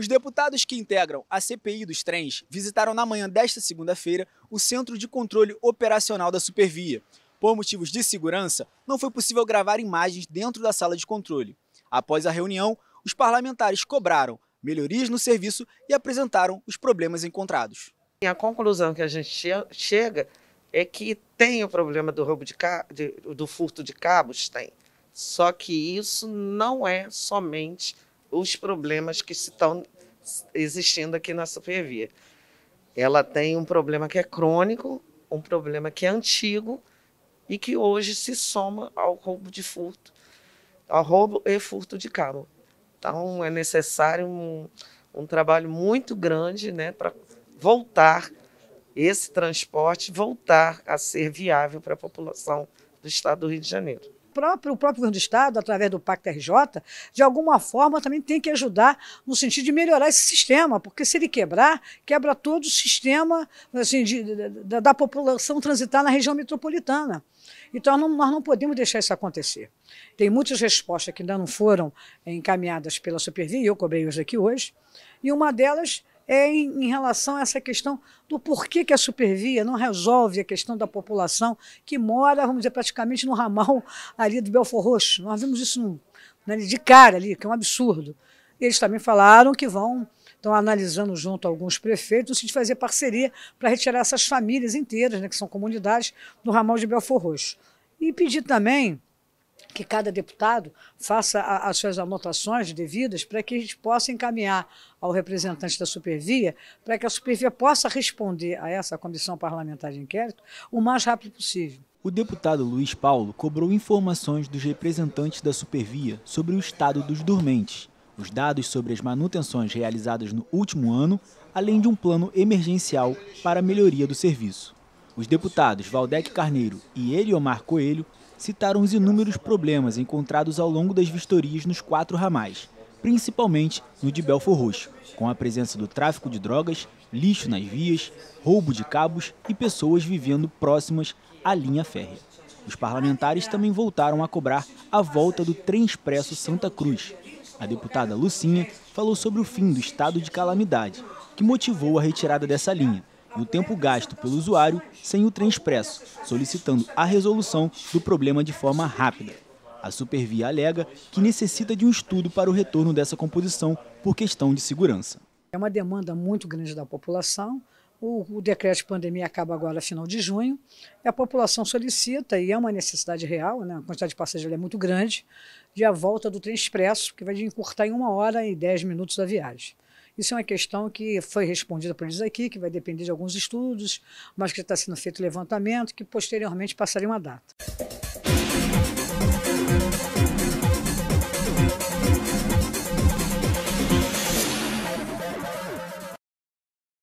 Os deputados que integram a CPI dos trens visitaram na manhã desta segunda-feira o Centro de Controle Operacional da Supervia. Por motivos de segurança, não foi possível gravar imagens dentro da sala de controle. Após a reunião, os parlamentares cobraram melhorias no serviço e apresentaram os problemas encontrados. A conclusão que a gente chega é que tem o problema do roubo de, de do furto de cabos, tem. Só que isso não é somente os problemas que estão existindo aqui na supervia. Ela tem um problema que é crônico, um problema que é antigo e que hoje se soma ao roubo de furto, ao roubo e furto de carro. Então é necessário um, um trabalho muito grande né, para voltar esse transporte, voltar a ser viável para a população do estado do Rio de Janeiro próprio, o próprio governo do Estado, através do Pacto RJ, de alguma forma também tem que ajudar no sentido de melhorar esse sistema, porque se ele quebrar, quebra todo o sistema assim, de, de, da população transitar na região metropolitana. Então, não, nós não podemos deixar isso acontecer. Tem muitas respostas que ainda não foram encaminhadas pela Supervia, eu cobrei hoje aqui hoje, e uma delas é em, em relação a essa questão do porquê que a supervia não resolve a questão da população que mora, vamos dizer, praticamente no ramal ali do Belfor Roxo. Nós vimos isso no, né, de cara ali, que é um absurdo. Eles também falaram que vão estão analisando junto a alguns prefeitos no sentido de fazer parceria para retirar essas famílias inteiras, né, que são comunidades, do ramal de Belfor Roxo. E pedir também que cada deputado faça a, as suas anotações devidas para que a gente possa encaminhar ao representante da Supervia, para que a Supervia possa responder a essa comissão parlamentar de inquérito o mais rápido possível. O deputado Luiz Paulo cobrou informações dos representantes da Supervia sobre o estado dos dormentes, os dados sobre as manutenções realizadas no último ano, além de um plano emergencial para a melhoria do serviço. Os deputados Valdec Carneiro e Eliomar Coelho citaram os inúmeros problemas encontrados ao longo das vistorias nos quatro ramais, principalmente no de Belfor Roxo, com a presença do tráfico de drogas, lixo nas vias, roubo de cabos e pessoas vivendo próximas à linha férrea. Os parlamentares também voltaram a cobrar a volta do trem expresso Santa Cruz. A deputada Lucinha falou sobre o fim do estado de calamidade, que motivou a retirada dessa linha, e o tempo gasto pelo usuário sem o trem expresso, solicitando a resolução do problema de forma rápida. A Supervia alega que necessita de um estudo para o retorno dessa composição por questão de segurança. É uma demanda muito grande da população. O, o decreto de pandemia acaba agora no final de junho. a população solicita, e é uma necessidade real, né? a quantidade de passageiros é muito grande, de a volta do trem expresso, que vai encurtar em uma hora e dez minutos a viagem. Isso é uma questão que foi respondida por eles aqui, que vai depender de alguns estudos, mas que está sendo feito levantamento, que posteriormente passaria uma data.